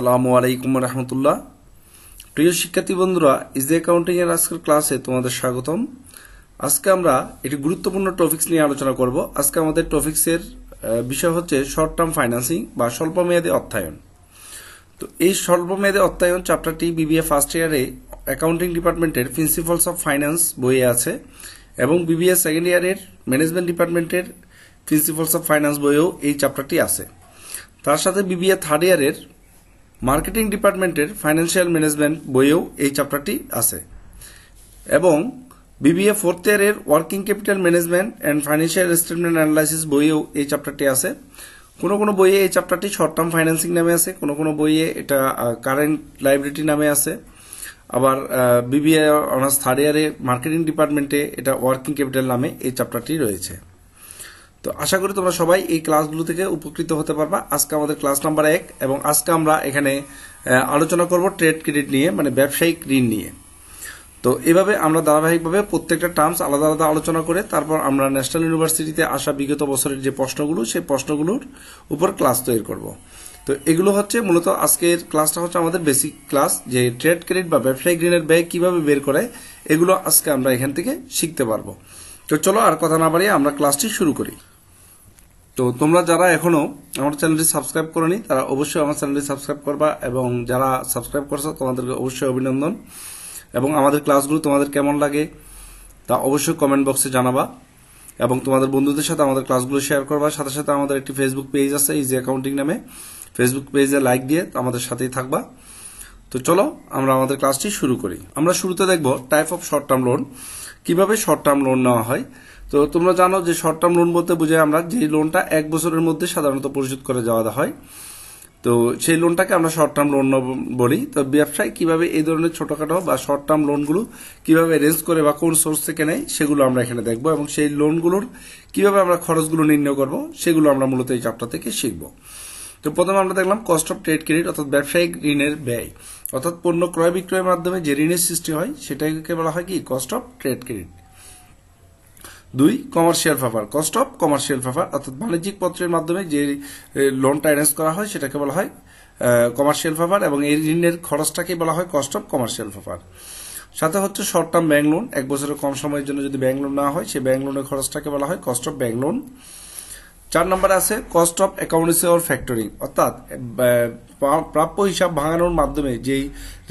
আসসালামু আলাইকুম রহমতুল্লাহ প্রিয় শিক্ষার্থী বন্ধুরা ইজি অ্যাকাউন্টিং এর আজকের ক্লাসে তোমাদের স্বাগতম আজকে আমরা একটি গুরুত্বপূর্ণ টপিক্স নিয়ে আলোচনা করব আজকে আমাদের টপিক্সের বিষয় হচ্ছে শর্ট টার্ম ফাইন্যান্সিং বা স্বল্প মেয়াদী অর্থায়ন তো এই স্বল্প মেয়াদী অর্থায়ন চ্যাপ্টারটি বিবিএ ফার্স্ট ইয়ারে অ্যাকাউন্টিং ডিপার্টমেন্টের প্রিন্সিপালস অফ ফাইন্যান্স বইয়ে আছে এবং বিবিএ সেকেন্ড ইয়ারের ম্যানেজমেন্ট ডিপার্টমেন্টের প্রিন্সিপালস অফ ফাইন্যান্স বইয়েও এই চ্যাপ্টারটি আছে তার সাথে বিবিএ থার্ড ইয়ারের মার্কেটিং ডিপার্টমেন্টের ফাইন্যান্সিয়াল ম্যানেজমেন্ট বইয়েও এই চ্যাপ্টারটি আছে এবং বিবিএ ফোর্থ ইয়ারের working capital management and financial statement analysis বইয়েও এই চ্যাপ্টারটি আছে কোনো কোনো বইয়ে এই চ্যাপ্টারটি শর্ট টার্ম ফাইন্যান্সিং নামে আছে কোনো কোনো বইয়ে এটা কারেন্ট লাইব্রেরি নামে আছে আবার বিবিএ অনার্স থার্ড ইয়ারে মার্কেটিং ডিপার্টমেন্টে এটা ওয়ার্কিং ক্যাপিটাল নামে এই চ্যাপ্টারটি রয়েছে তো আশা করি তোমরা সবাই এই ক্লাসগুলো থেকে উপকৃত হতে পারবা আজকে আমাদের ক্লাস নাম্বার এক এবং আজকে আমরা এখানে আলোচনা করব ট্রেড ক্রেডিট নিয়ে মানে ব্যবসায়িক ঋণ নিয়ে তো এভাবে আমরা ধারাবাহিকভাবে প্রত্যেকটা টার্মস আলাদা আলাদা আলোচনা করে তারপর আমরা ন্যাশনাল ইউনিভার্সিটিতে আসা বিগত বছরের যে প্রশ্নগুলো সেই প্রশ্নগুলোর উপর ক্লাস তৈরি করব তো এগুলো হচ্ছে মূলত আজকের ক্লাসটা হচ্ছে আমাদের বেসিক ক্লাস যে ট্রেড ক্রেডিট বা ব্যবসায়িক ঋণের ব্যয় কিভাবে বের করে এগুলো আজকে আমরা এখান থেকে শিখতে পারবো তো চলো আর কথা না বাড়িয়ে আমরা ক্লাসটি শুরু করি তো তোমরা যারা এখনো আমার চ্যানেলটি সাবস্ক্রাইব করনি তারা অবশ্যই আমার চ্যানেলটি সাবস্ক্রাইব করবা এবং যারা সাবস্ক্রাইব করছো তোমাদেরকে অবশ্যই অভিনন্দন এবং আমাদের ক্লাসগুলো তোমাদের কেমন লাগে তা অবশ্যই কমেন্ট বক্সে জানাবা এবং তোমাদের বন্ধুদের সাথে আমাদের ক্লাসগুলো শেয়ার করবা সাথে সাথে আমাদের একটি ফেসবুক পেজ আছে ইজি অ্যাকাউন্টিং নামে ফেসবুক পেজে লাইক দিয়ে আমাদের সাথেই থাকবা তো চলো আমরা আমাদের ক্লাসটি শুরু করি আমরা শুরুতে দেখব type of short term loan কিভাবে শর্ট টার্ম লোন নেওয়া হয় তো তোমরা জানো যে শর্ট টার্ম লোন বলতে বুঝে আমরা যে লোনটা এক বছরের মধ্যে সাধারণত পরিশোধ করে যাওয়া হয় তো সেই লোনটাকে আমরা শর্ট টার্ম লোন বলি তো ব্যবসায় কিভাবে এই ধরনের ছোটখাটো বা শর্ট টার্ম লোনগুলো কিভাবে অ্যারেঞ্জ করে বা কোন সোর্স থেকে নেয় সেগুলো আমরা এখানে দেখব এবং সেই লোনগুলোর কিভাবে আমরা খরচগুলো নির্ণয় করব সেগুলো আমরা মূলত এই চাপটা থেকে শিখব তো প্রথমে আমরা দেখলাম কস্ট অফ ট্রেড ক্রেডিট অর্থাৎ ব্যবসায়িক ঋণের ব্যয় অর্থাৎ পণ্য ক্রয় বিক্রয়ের মাধ্যমে যে ঋণের সৃষ্টি হয় সেটাকে বলা হয় কি কস্ট অফ ট্রেড ক্রেডিট দুই commercial paper cost of commercial paper অর্থাৎ বাণিজ্যিক পত্রের মাধ্যমে যে লোনটা অ্যারেঞ্জ করা হয় সেটাকে বলা হয় কমার্শিয়াল পেপার এবং এই ঋণের খরচটাকে বলা হয় কস্ট অফ কমার্শিয়াল পেপার সাথে হচ্ছে শর্ট টার্ম ব্যাংক লোন এক বছরের কম সময়ের জন্য যদি ব্যাংক লোন না হয় সেই ব্যাংক লোনের খরচটাকে বলা হয় কস্ট অফ ব্যাংক লোন চার নম্বর আছে cost of accountancy or factoring অর্থাৎ প্রাপ্য হিসাব ভাঙানোর মাধ্যমে যেই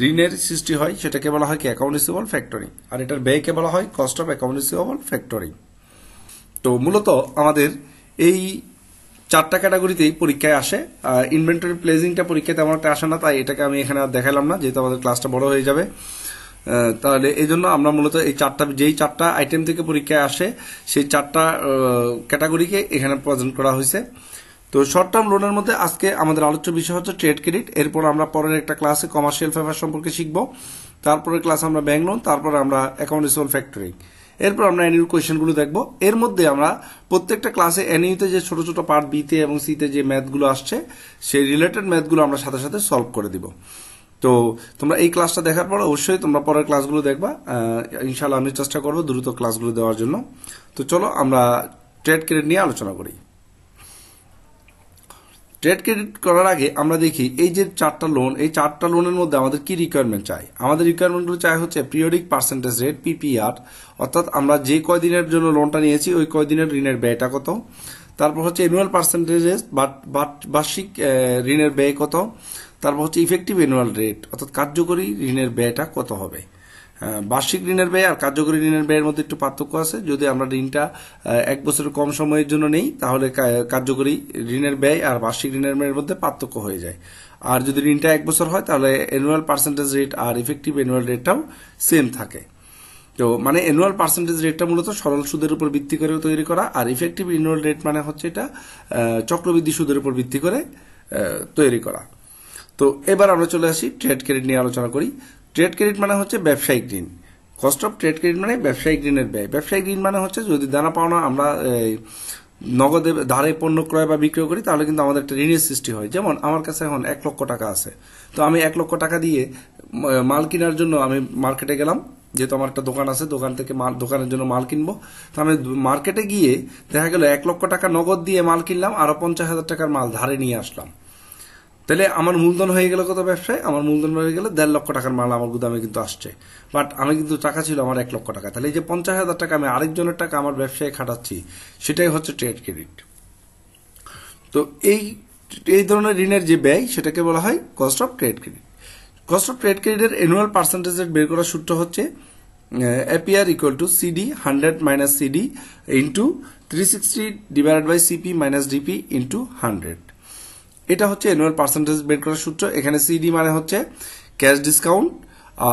ঋণের সৃষ্টি হয় সেটাকে বলা হয় কি অ্যাকাউন্টেন্সি অর ফ্যাক্টরিং আর এটার ব্যয়কে বলা হয় cost of accountancy or factoring তো মূলত আমাদের এই চারটা ক্যাটাগরিতেই পরীক্ষায় আসে ইনভেন্টরি প্লেজিংটা পরীক্ষায় তেমন একটা আসে না তাই এটাকে আমি এখানে আর দেখালাম না যেহেতু আমাদের ক্লাসটা বড় হয়ে যাবে তাহলে এই জন্য আমরা মূলত এই চারটা যেই চারটা আইটেম থেকে পরীক্ষায় আসে সেই চারটা ক্যাটাগরিকে এখানে প্রেজেন্ট করা হয়েছে তো শর্ট টার্ম লোনের মধ্যে আজকে আমাদের আলোচ্য বিষয় হচ্ছে ট্রেড ক্রেডিট এরপর আমরা পরের একটা ক্লাসে কমার্শিয়াল ফেভার সম্পর্কে শিখব তারপরে ক্লাস আমরা ব্যাংক লোন তারপরে আমরা অ্যাকাউন্ট রিসোল ফ্যাক্টরিং এরপর আমরা অ্যানিউর কোয়েশনগুলো দেখব এর মধ্যে আমরা প্রত্যেকটা ক্লাসে অ্যানিউতে যে ছোট ছোট পার্ট বিতে এবং সিতে যে ম্যাথগুলো আসছে সেই রিলেটেড ম্যাথগুলো আমরা সাথে সাথে সলভ করে দিব তো তোমরা এই ক্লাসটা দেখার পর অবশ্যই তোমরা পরের ক্লাসগুলো দেখবা ইনশাল্লাহ আমি চেষ্টা করবো দ্রুত ক্লাসগুলো দেওয়ার জন্য তো চলো আমরা ট্রেড ক্রেড নিয়ে আলোচনা করি ট্রেড ক্রেডিট করার আগে আমরা দেখি এই যে চারটা লোন এই চারটা লোনের মধ্যে আমাদের কি রিকোয়ারমেন্ট চাই আমাদের রিকোয়ারমেন্টগুলো চাই হচ্ছে পিরিয়ডিক পার্সেন্টেজ রেট পিপিআর অর্থাৎ আমরা যে কয়দিনের জন্য লোনটা নিয়েছি ওই কয়দিনের ঋণের ব্যয়টা কত তারপর হচ্ছে অ্যানুয়াল পার্সেন্টেজেস বার্ষিক ঋণের ব্যয় কত তারপর হচ্ছে ইফেক্টিভ অ্যানুয়াল রেট অর্থাৎ কার্যকরী ঋণের ব্যয়টা কত হবে বার্ষিক ঋণের ব্যয় আর কার্যকরী ঋণের ব্যয়ের মধ্যে একটু পার্থক্য আছে যদি আমরা ঋণটা এক বছরের কম সময়ের জন্য নেই তাহলে কার্যকরী ঋণের ব্যয় আর বার্ষিক ঋণের ব্যয়ের মধ্যে পার্থক্য হয়ে যায় আর যদি ঋণটা এক বছর হয় তাহলে অ্যানুয়াল পার্সেন্টেজ রেট আর ইফেক্টিভ অ্যানুয়াল রেটটাও সেম থাকে তো মানে অ্যানুয়াল পার্সেন্টেজ রেটটা মূলত সরল সুদের উপর ভিত্তি করে তৈরি করা আর ইফেক্টিভ অ্যানুয়াল রেট মানে হচ্ছে এটা চক্রবৃদ্ধি সুদের উপর ভিত্তি করে তৈরি করা তো এবার আমরা চলে আসি ট্রেড ক্রেডিট নিয়ে আলোচনা করি ট্রেড ক্রেডিট মানে হচ্ছে ব্যবসায়িক ঋণ কস্ট অফ ট্রেড ক্রেডিট মানে ব্যবসায়িক ঋণের ব্যয় ব্যবসায়িক ঋণ মানে হচ্ছে যদি দানা পাওনা আমরা নগদে ধারে পণ্য ক্রয় বা বিক্রয় করি তাহলে কিন্তু আমাদের একটা ঋণের সৃষ্টি হয় যেমন আমার কাছে এখন এক লক্ষ টাকা আছে তো আমি এক লক্ষ টাকা দিয়ে মাল কেনার জন্য আমি মার্কেটে গেলাম যেহেতু আমার একটা দোকান আছে দোকান থেকে মাল দোকানের জন্য মাল কিনবো তো আমি মার্কেটে গিয়ে দেখা গেল এক লক্ষ টাকা নগদ দিয়ে মাল কিনলাম আরো পঞ্চাশ হাজার টাকার মাল ধারে নিয়ে আসলাম তাহলে আমার মূলধন হয়ে গেল কত ব্যবসায় আমার মূলধন হয়ে গেলে দেড় লক্ষ টাকার মাল আমার গুদামে কিন্তু আসছে বাট আমি কিন্তু টাকা ছিল আমার এক লক্ষ টাকা তাহলে এই যে পঞ্চাশ হাজার টাকা আমি আরেকজনের টাকা আমার ব্যবসায় খাটাচ্ছি সেটাই হচ্ছে ট্রেড ক্রেডিট তো এই এই ধরনের ঋণের যে ব্যয় সেটাকে বলা হয় cost of trade credit cost of trade ক্রেডিটের অ্যানুয়াল পার্সেন্টেজের বের করার সূত্র হচ্ছে APR equal to CD hundred minus CD into three sixty divided by CP minus DP into hundred এটা হচ্ছে অ্যানুয়াল পার্সেন্টেজ বের করার সূত্র এখানে সিডি মানে হচ্ছে ক্যাশ ডিসকাউন্ট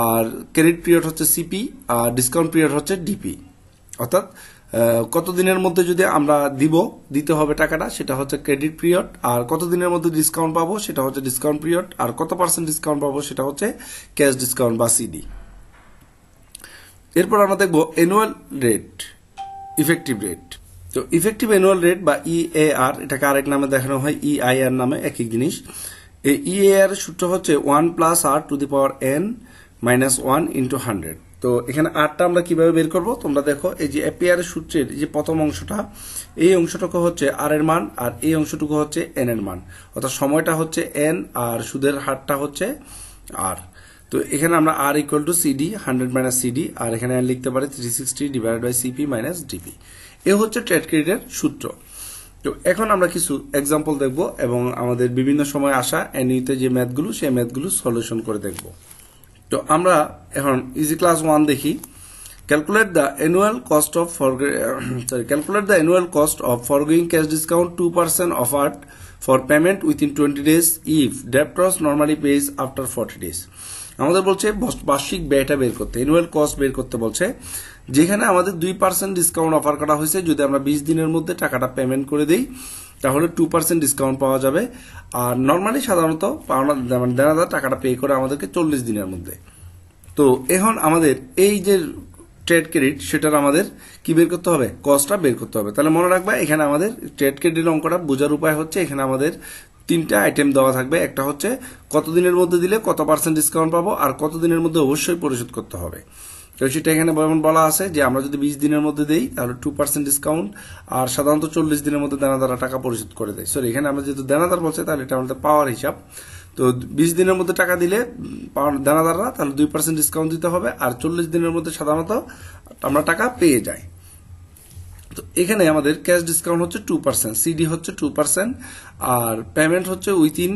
আর ক্রেডিট পিরিয়ড হচ্ছে সিপি আর ডিসকাউন্ট পিরিয়ড হচ্ছে ডিপি অর্থাৎ কতদিনের মধ্যে যদি আমরা দিব দিতে হবে টাকাটা সেটা হচ্ছে ক্রেডিট পিরিয়ড আর কতদিনের মধ্যে ডিসকাউন্ট পাবো সেটা হচ্ছে ডিসকাউন্ট পিরিয়ড আর কত পার্সেন্ট ডিসকাউন্ট পাবো সেটা হচ্ছে ক্যাশ ডিসকাউন্ট বা সিডি এরপর আমরা দেখব অ্যানুয়াল রেট ইফেক্টিভ রেট তো ইফেক্টিভ অ্যানুয়াল রেট বা ইএআর এটাকে আরেক নামে দেখানো হয় ইআইআর e নামে একই জিনিস এই ইএআর e সূত্র হচ্ছে one plus R to the power N minus one into hundred তো এখানে আরটা আমরা কিভাবে বের করব তোমরা দেখো এই যে এপিআর সূত্রের যে প্রথম অংশটা এই অংশটুকু হচ্ছে আর এর মান আর এই অংশটুকু হচ্ছে এন এর মান অর্থাৎ সময়টা হচ্ছে এন আর সুদের হারটা হচ্ছে আর তো এখানে আমরা R equal to CD hundred minus CD আর এখানে লিখতে পারি three sixty divide by CP minus DP এ হচ্ছে ট্রেড ক্রেডিটের সূত্র তো এখন আমরা কিছু এক্সাম্পল দেখব এবং আমাদের বিভিন্ন সময় আসা এনইতে যে ম্যাথগুলো সেই ম্যাথগুলো সলিউশন করে দেখব তো আমরা এখন ইজি ক্লাস ওয়ান দেখি calculate the annual cost of sorry calculate the annual cost of forgoing cash discount two percent offered for payment within twenty days if debts normally pays after forty days আমাদের বলছে বার্ষিক ব্যয়টা বের করতে annual cost বের করতে বলছে যেখানে আমাদের দুই পার্সেন্ট ডিসকাউন্ট অফার করা হয়েছে যদি আমরা বিশ দিনের মধ্যে টাকাটা পেমেন্ট করে দিই তাহলে টু পার্সেন্ট ডিসকাউন্ট পাওয়া যাবে আর নর্মালি সাধারণত মানে দেনাদার টাকাটা পে করে আমাদেরকে চল্লিশ দিনের মধ্যে তো এখন আমাদের এই যে ট্রেড ক্রেডিট সেটার আমাদের কি বের করতে হবে কস্টটা বের করতে হবে তাহলে মনে রাখবা এখানে আমাদের ট্রেড ক্রেডিট অঙ্কটা বোঝার উপায় হচ্ছে এখানে আমাদের তিনটা আইটেম দেওয়া থাকবে একটা হচ্ছে কতদিনের মধ্যে দিলে কত পার্সেন্ট ডিসকাউন্ট পাবো আর কতদিনের মধ্যে অবশ্যই পরিশোধ করতে হবে তো সেটা এখানে যেমন বলা আছে যে আমরা যদি বিশ দিনের মধ্যে দিই তাহলে টু পার্সেন্ট ডিসকাউন্ট আর সাধারণত চল্লিশ দিনের মধ্যে দানাদারা টাকা পরিশোধ করে দেয় সরি এখানে আমরা যেহেতু দানাদার বলছে তাহলে এটা আমাদের পাওয়ার হিসাব তো বিশ দিনের মধ্যে টাকা দিলে দানাদাররা তাহলে দুই পার্সেন্ট ডিসকাউন্ট দিতে হবে আর চল্লিশ দিনের মধ্যে সাধারণত আমরা টাকা পেয়ে যাই তো এখানে আমাদের ক্যাশ ডিসকাউন্ট হচ্ছে টু পার্সেন্ট সিডি হচ্ছে টু পার্সেন্ট আর পেমেন্ট হচ্ছে উইথিন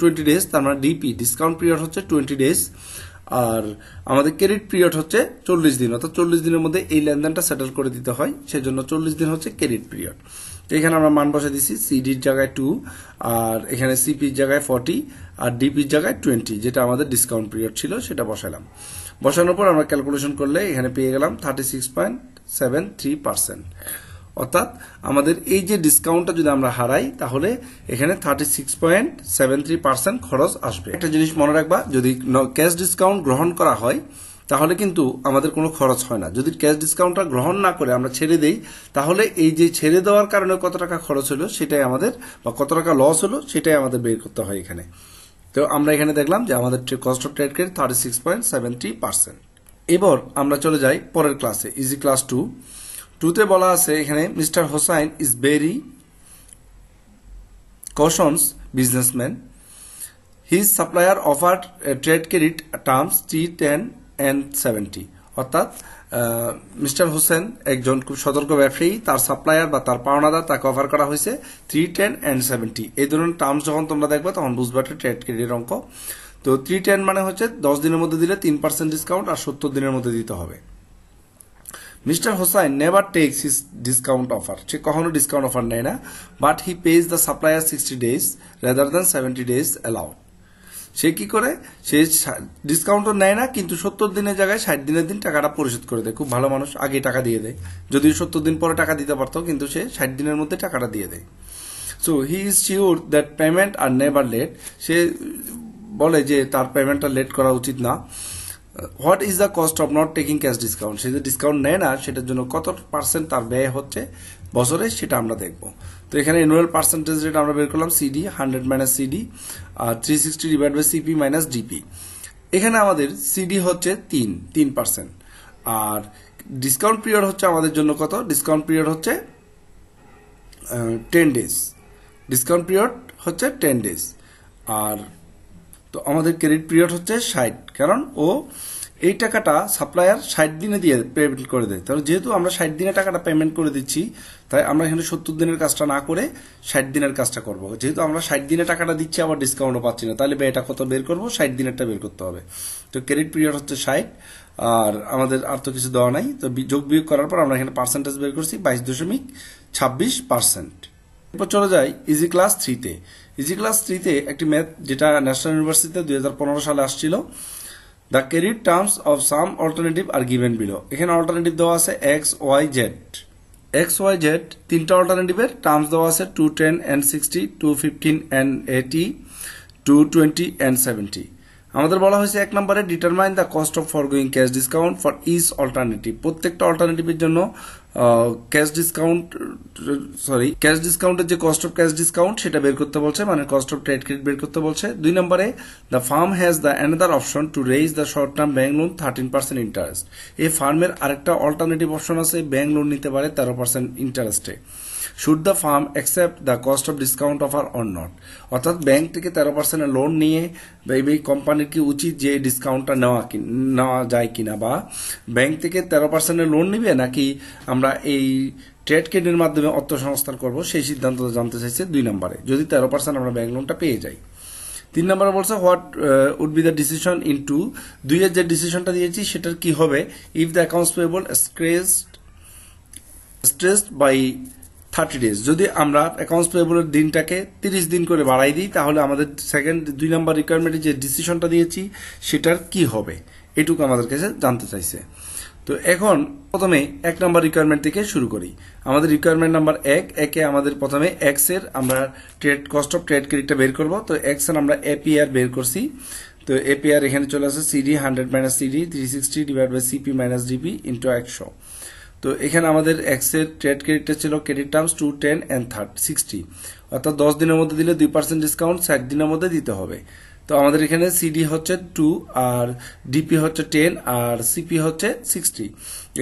টোয়েন্টি ডেজ তার মানে ডিপি ডিসকাউন্ট পিরিয়ড হচ্ছে টোয়েন্টি ডেজ আর আমাদের ক্রেডিট পিরিয়ড হচ্ছে চল্লিশ দিন অর্থাৎ চল্লিশ দিনের মধ্যে এই লেনদেনটা সেটেল করে দিতে হয় সেজন্য চল্লিশ দিন হচ্ছে ক্রেডিট পিরিয়ড তো এখানে আমরা মান বসে দিছি সিডির জায়গায় টু আর এখানে সিপির জায়গায় ফর্টি আর ডিপির জায়গায় টোয়েন্টি যেটা আমাদের ডিসকাউন্ট পিরিয়ড ছিল সেটা বসালাম বসানোর পর আমরা ক্যালকুলেশন করলে এখানে পেয়ে গেলাম thirty six point seven three percent অর্থাৎ আমাদের এই যে ডিসকাউন্টটা যদি আমরা হারাই তাহলে এখানে thirty six point seven three percent খরচ আসবে একটা জিনিস মনে রাখবা যদি ক্যাশ ডিসকাউন্ট গ্রহণ করা হয় তাহলে কিন্তু আমাদের কোনো খরচ হয় না যদি ক্যাশ ডিসকাউন্টটা গ্রহণ না করে আমরা ছেড়ে দেই তাহলে এই যে ছেড়ে দেওয়ার কারণে কত টাকা খরচ হলো সেটাই আমাদের বা কত টাকা লস হলো সেটাই আমাদের বের করতে হয় এখানে তো আমরা এখানে দেখলাম যে আমাদের cost of trade thirty six point seven three percent এবার আমরা চলে যাই পরের ক্লাসে ইজি ক্লাস টু টুতে বলা আছে এখানে mister Hossain is very cautious businessman his supplier offer trade credit terms three ten and seventy অর্থাৎ মিস্টার uh, হোসেন একজন খুব সতর্ক ব্যবসায়ী তার সাপ্লায়ার বা তার পাওনাদার তাকে অফার করা হয়েছে থ্রি টেন অ্যান্ড সেভেন্টি এই ধরনের টার্মস যখন তোমরা দেখবে তখন বুঝবে ট্রেড ক্রেডিটের অঙ্ক তো থ্রি টেন মানে হচ্ছে দশ দিনের মধ্যে দিলে তিন পার্সেন্ট ডিসকাউন্ট আর সত্তর দিনের মধ্যে দিতে হবে mister Hossain never takes his discount offer সে কখনো ডিসকাউন্ট অফার নেয় না but he pays the supplier sixty days rather than seventy days allowed সে কি করে সে ডিসকাউন্টও নেয় না কিন্তু সত্তর দিনের জায়গায় ষাট দিনের দিন টাকাটা পরিশোধ করে দেয় খুব ভালো মানুষ আগে টাকা দিয়ে দেয় যদিও সত্তর দিন পরে টাকা দিতে পারত কিন্তু সে ষাট দিনের মধ্যে টাকাটা দিয়ে দেয় so he is sure that payment are never late সে বলে যে তার পেমেন্টটা লেট করা উচিত না what is the cost of not taking cash discount সে যদি ডিসকাউন্ট নেয় না সেটার জন্য কত পার্সেন্ট তার ব্যয় হচ্ছে বছরে সেটা আমরা দেখব তো এখানে এনুয়াল পার্সেন্টেজ রেট আমরা বের করলাম সিডি হান্ড্রেড মাইনাস সিডি আর three sixty divide by CP minus DP এখানে আমাদের সিডি হচ্ছে তিন তিন পার্সেন্ট আর ডিসকাউন্ট পিরিয়ড হচ্ছে আমাদের জন্য কত ডিসকাউন্ট পিরিয়ড হচ্ছে টেন ডেজ ডিসকাউন্ট পিরিয়ড হচ্ছে টেন ডেজ আর তো আমাদের ক্রেডিট পিরিয়ড হচ্ছে ষাট কারণ ও এই টাকাটা সাপ্লায়ার ষাট দিনে দিয়ে পেমেন্ট করে দেয় তাহলে যেহেতু আমরা ষাট দিনে টাকাটা পেমেন্ট করে দিচ্ছি তাই আমরা এখানে সত্তর দিনের কাজটা না করে ষাট দিনের কাজটা করবো যেহেতু আমরা ষাট দিনে টাকাটা দিচ্ছি আবার ডিসকাউন্টও পাচ্ছি না তাহলে এটা কত বের করবো ষাট দিনেরটা বের করতে হবে তো ক্রেডিট পিরিয়ড হচ্ছে ষাট আর আমাদের আর তো কিছু দেওয়া নাই তো যোগ বিয়োগ করার পর আমরা এখানে পার্সেন্টেজ বের করছি বাইশ দশমিক ছাব্বিশ পার্সেন্ট এরপর চলে যাই ইজি ক্লাস থ্রিতে ইজি ক্লাস থ্রিতে একটি ম্যাথ যেটা ন্যাশনাল ইউনিভার্সিটিতে দুই সালে আসছিল the credit terms of some alternative are given below এখানে অল্টারনেটিভ দেওয়া আছে X Y Z X Y Z তিনটা অল্টারনেটিভের টার্মস দেওয়া আছে two ten and sixty two fifteen and eighty two twenty and seventy আমাদের বলা হয়েছে এক নম্বরে determine the cost of going cash discount for each alternative প্রত্যেকটা অল্টারনেটিভের জন্য ক্যাশ ডিসকাউন্ট সরি ক্যাশ ডিসকাউন্টের যে কস্ট অফ ক্যাশ ডিসকাউন্ট সেটা বের করতে বলছে মানে কস্ট অফ ট্রেড ক্রেডিট বের করতে বলছে দুই নম্বরে the firm has the another option to raise the short term bank loan thirteen percent interest এই ফার্মের আরেকটা অল্টারনেটিভ অপশন আছে ব্যাংক লোন নিতে পারে তেরো পার্সেন্ট ইন্টারেস্টে should the firm accept the cost of discount offer or not অর্থাৎ bank থেকে তেরো পার্সেন্টের লোন নিয়ে এই কোম্পানির কি উচিত যে ডিসকাউন্টটা নেওয়া নেওয়া যায় কিনা বা ব্যাংক থেকে তেরো পার্সেন্টের লোন নিবে নাকি আমরা এই ট্রেড কেডের মাধ্যমে অর্থ সংস্থান করবো সেই সিদ্ধান্ত জানতে চাইছে দুই নম্বরে যদি তেরো পার্সেন্ট আমরা ব্যাংক লোনটা পেয়ে যাই তিন নম্বরে বলছে what would be the decision in two দুইয়ের যে ডিসিশনটা দিয়েছি সেটার কি হবে if the accounts payable stressed stressed by thirty days যদি আমরা অ্যাকাউন্টস পেয়েবলের দিনটাকে তিরিশ দিন করে বাড়াই দিই তাহলে আমাদের সেকেন্ড দুই নম্বর রিকোয়ারমেন্টে যে ডিসিশনটা দিয়েছি সেটার কি হবে এটুকু আমাদের কাছে জানতে চাইছে তো এখন প্রথমে এক নম্বর রিকোয়ারমেন্ট থেকে শুরু করি আমাদের রিকোয়ারমেন্ট নাম্বার এক একে আমাদের প্রথমে এক্স এর আমরা ট্রেড কস্ট অফ ট্রেড ক্রেডিটটা বের করব তো এক্স এর আমরা এপিআর বের করছি তো এপিআর এখানে চলে আসে CD hundred minus CD three sixty divide by CP minus DP into একশো তো এখানে আমাদের এক্সের ট্রেড ক্রেডিটটা ছিল credit terms two ten and third sixty অর্থাৎ দশ দিনের মধ্যে দিলে দুই পার্সেন্ট ডিসকাউন্ট ষাট দিনের মধ্যে দিতে হবে তো আমাদের এখানে সিডি হচ্ছে টু আর ডিপি হচ্ছে টেন আর সিপি হচ্ছে সিক্সটি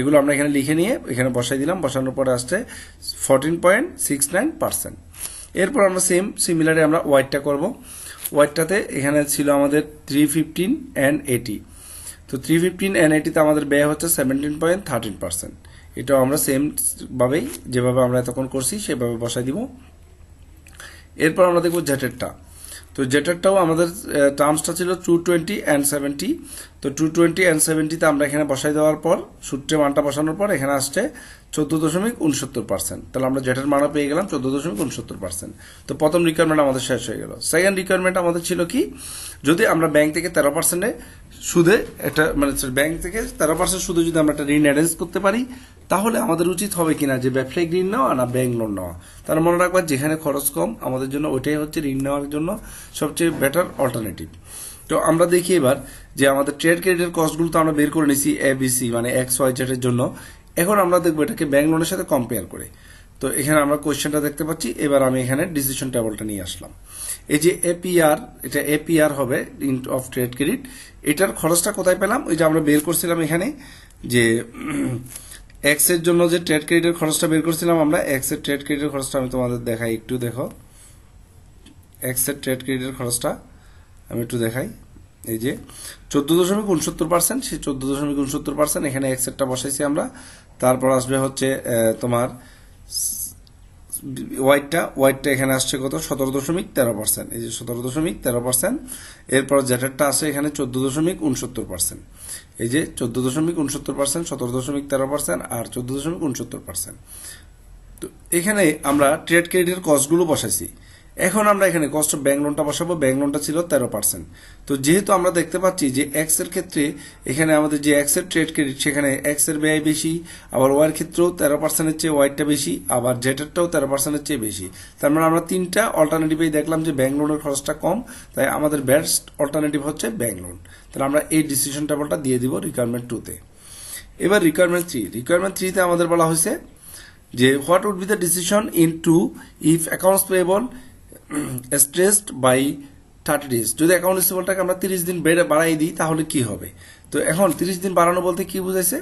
এগুলো আমরা এখানে লিখে নিয়ে এখানে বসাই দিলাম বসানোর পরে আসছে fourteen point six nine percent এরপর আমরা সেম সিমিলারে আমরা ওয়াইটটা করব ওয়াইটটাতে এখানে ছিল আমাদের থ্রি ফিফটিন অ্যান্ড এইটি তো থ্রি ফিফটিন অ্যান্ড এইটিতে আমাদের ব্যয় হচ্ছে সেভেন্টিন পয়েন্ট থার্টিন পার্সেন্ট এটাও আমরা সেমভাবেই যেভাবে আমরা এতক্ষণ করছি সেভাবে বসাই দিব এরপর আমরা দেখব জেটেরটা তো জেটেরটাও আমাদের টার্মসটা ছিল টু টোয়েন্টি অ্যান্ড সেভেন্টি তো টু টোয়েন্টি অ্যান্ড সেভেন্টিতে আমরা এখানে বসাই দেওয়ার পর সূত্রে মানটা বসানোর পর এখানে আসছে চোদ্দ দশমিক উনসত্তর পার্সেন্ট তাহলে আমরা জেটের মানও পেয়ে গেলাম চোদ্দ দশমিক উনসত্তর পার্সেন্ট তো প্রথম রিকোয়ারমেন্ট আমাদের শেষ হয়ে গেল সেকেন্ড রিকোয়ারমেন্ট আমাদের ছিল কি যদি আমরা ব্যাংক থেকে তেরো পার্সেন্টে সুদে একটা মানে ব্যাংক থেকে তেরো পার্সেন্ট সুদে যদি আমরা একটা ঋণ অ্যারেঞ্জ করতে পারি তাহলে আমাদের উচিত হবে কিনা যে ব্যবসায়িক ঋণ নেওয়া না ব্যাংক লোন নেওয়া তারা মনে রাখবার যেখানে খরচ কম আমাদের জন্য ওইটাই হচ্ছে ঋণ নেওয়ার জন্য সবচেয়ে বেটার অল্টারনেটিভ তো আমরা দেখি এবার যে আমাদের ট্রেড ক্রেডিটের কস্টগুলো তো আমরা বের করে নিছি সি মানে এক্স ওয়াই জেডের জন্য এখন আমরা দেখবো এটাকে ব্যাংক লোনের সাথে কম্পেয়ার করে তো এখানে আমরা কোয়েশ্চেনটা দেখতে পাচ্ছি এবার আমি এখানে ডিসিশন টেবলটা নিয়ে আসলাম এই যে এপিআর এটা এপিআর হবে ইন্ট অফ ট্রেড ক্রেডিট এটার খরচটা কোথায় পেলাম ওই যে আমরা বের করছিলাম এখানে যে এক্স এর জন্য যে ট্রেড ক্রেডিটের খরচটা বের করছিলাম আমরা এক্স এর ট্রেড ক্রেডিটের খরচটা আমি তোমাদের দেখাই একটু দেখো এক্স এর ট্রেড ক্রেডিটের খরচটা আমি একটু দেখাই এই যে চোদ্দ দশমিক উনসত্তর পার্সেন্ট সেই চোদ্দ দশমিক উনসত্তর পার্সেন্ট এখানে এক্সেটটা বসাইছি আমরা তারপর আসবে হচ্ছে তোমার ওয়াইটটা ওয়াইটটা এখানে আসছে কত সতেরো দশমিক তেরো পার্সেন্ট এই যে সতেরো দশমিক তেরো পার্সেন্ট এরপর জ্যাটারটা আছে এখানে চোদ্দ দশমিক উনসত্তর পার্সেন্ট এই যে চোদ্দ দশমিক উনসত্তর পার্সেন্ট সতেরো দশমিক তেরো পার্সেন্ট আর চোদ্দ দশমিক উনসত্তর পার্সেন্ট তো এখানে আমরা ট্রেড ক্রেডিটের কস্টগুলো বসাইছি এখন আমরা এখানে কস্ট অফ ব্যাংক লোনটা বসাবো ব্যাংক লোনটা ছিল তেরো পার্সেন্ট তো যেহেতু আমরা দেখতে পাচ্ছি যে এক্স এর ক্ষেত্রে এখানে আমাদের যে এক্স এর ট্রেড ক্রেডিট সেখানে এক্স এর ব্যয় বেশি আবার ওয়ার ক্ষেত্রেও তেরো পার্সেন্টের চেয়ে ওয়াইটটা বেশি আবার জেটেরটাও তেরো পার্সেন্টের চেয়ে বেশি তার মানে আমরা তিনটা অল্টারনেটিভেই দেখলাম যে ব্যাংক লোনের খরচটা কম তাই আমাদের বেস্ট অল্টারনেটিভ হচ্ছে ব্যাংক লোন তাহলে আমরা এই ডিসিশন টেবলটা দিয়ে দিব রিকোয়ারমেন্ট টুতে এবার রিকোয়ারমেন্ট থ্রি রিকোয়ারমেন্ট থ্রিতে আমাদের বলা হয়েছে যে what would be the decision in two if accounts payable stressed by thirty days যদি অ্যাকাউন্ট রিসিভেবলটাকে আমরা তিরিশ দিন বেড়ে বাড়াই দিই তাহলে কি হবে তো এখন তিরিশ দিন বাড়ানো বলতে কি বুঝাইছে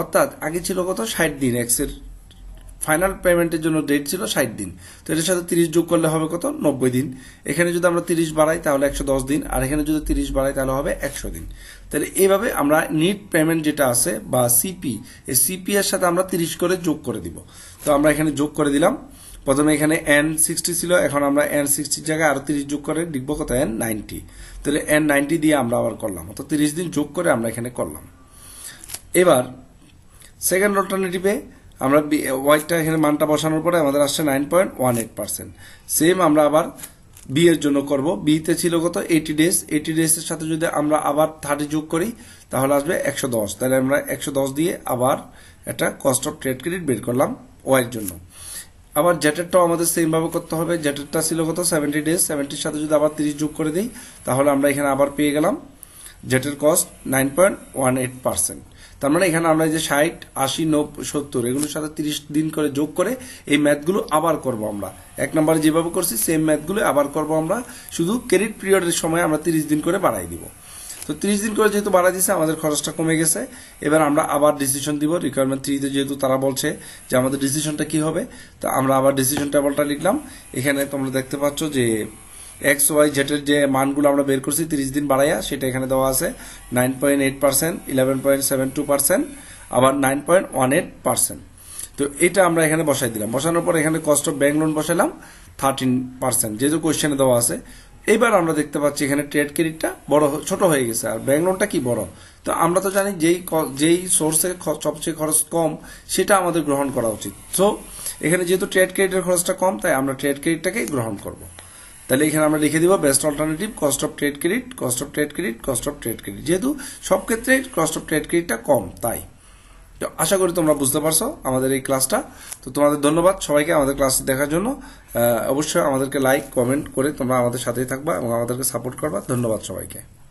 অর্থাৎ আগে ছিল কত ষাট দিন এক্সের ফাইনাল পেমেন্টের জন্য ডেট ছিল ষাট দিন তো এটার সাথে তিরিশ যোগ করলে হবে কত নব্বই দিন এখানে যদি আমরা তিরিশ বাড়াই তাহলে একশো দশ দিন আর এখানে যদি তিরিশ বাড়াই তাহলে হবে একশো দিন তাহলে এইভাবে আমরা নিট পেমেন্ট যেটা আছে বা সিপি এই সিপি এর সাথে আমরা তিরিশ করে যোগ করে দিব তো আমরা এখানে যোগ করে দিলাম প্রথমে এখানে এন সিক্সটি ছিল এখন আমরা এন সিক্সটির জায়গায় আরও তিরিশ যোগ করে লিখব কত এন নাইনটি তাহলে এন নাইনটি দিয়ে আমরা আবার করলাম অর্থাৎ তিরিশ দিন যোগ করে আমরা এখানে করলাম এবার সেকেন্ড অল্টারনেটিভে আমরা ওয়াইটটা এখানে মানটা বসানোর পরে আমাদের আসছে nine point one eight percent same আমরা আবার বি এর জন্য করব বিতে ছিল কত এইটি ডেজ এইটি ডেজের সাথে যদি আমরা আবার থার্টি যোগ করি তাহলে আসবে একশো দশ তাহলে আমরা একশো দশ দিয়ে আবার একটা কস্ট অফ ট্রেড ক্রেডিট বের করলাম ওয়াইয়ের জন্য আবার জ্যাটেরটাও আমাদের সেমভাবে করতে হবে জ্যাটেরটা ছিল কত সেভেন্টি ডেজ সেভেন্টির সাথে যদি আবার তিরিশ যোগ করে দিই তাহলে আমরা এখানে আবার পেয়ে গেলাম জেটের cost nine point one eight percent তার মানে এখানে আমরা যে ষাট আশি নব্বই সত্তর এগুলোর সাথে তিরিশ দিন করে যোগ করে এই ম্যাথগুলো আবার করব আমরা এক নম্বরে যেভাবে করছি সেম ম্যাথগুলো আবার করব আমরা শুধু ক্রেডিট পিরিয়ডের সময় আমরা তিরিশ দিন করে বাড়াই দিব তো ত্রিশ দিন করে যেহেতু বাড়া দিয়েছে আমাদের খরচটা কমে গেছে এবার আমরা আবার ডিসিশন দিব রিকোয়ারমেন্ট থ্রিতে যেহেতু তারা বলছে যে আমাদের ডিসিশনটা কি হবে তো আমরা আবার ডিসিশন টেবলটা লিখলাম এখানে তোমরা দেখতে পাচ্ছ যে এক্স ওয়াই জেটের যে মানগুলো আমরা বের করছি তিরিশ দিন বাড়াইয়া সেটা এখানে দেওয়া আছে nine point eight percent eleven point seven two percent আবার nine point one eight percent তো এটা আমরা এখানে বসাই দিলাম বসানোর পর এখানে কস্ট অফ ব্যাংক লোন বসালাম থার্টিন পার্সেন্ট যেহেতু কোয়েশ্চেনে দেওয়া আছে এইবার আমরা দেখতে পাচ্ছি এখানে ট্রেড ক্রেডিটটা বড় ছোট হয়ে গেছে আর ব্যাংক লোনটা কি বড় তো আমরা তো জানি যেই যেই সোর্সে সবচেয়ে খরচ কম সেটা আমাদের গ্রহণ করা উচিত সো এখানে যেহেতু ট্রেড ক্রেডিটের খরচটা কম তাই আমরা ট্রেড ক্রেডিটটাকেই গ্রহণ করব তাহলে এখানে আমরা লিখে দিব best alternative cost of trade credit cost of trade credit cost of trade credit যেহেতু সব ক্ষেত্রে কস্ট অফ ট্রেড ক্রেডিটটা কম তাই তো আশা করি তোমরা বুঝতে পারছো আমাদের এই ক্লাসটা তো তোমাদের ধন্যবাদ সবাইকে আমাদের ক্লাস দেখার জন্য অবশ্যই আমাদেরকে লাইক কমেন্ট করে তোমরা আমাদের সাথেই থাকবা এবং আমাদেরকে সাপোর্ট করবা ধন্যবাদ সবাইকে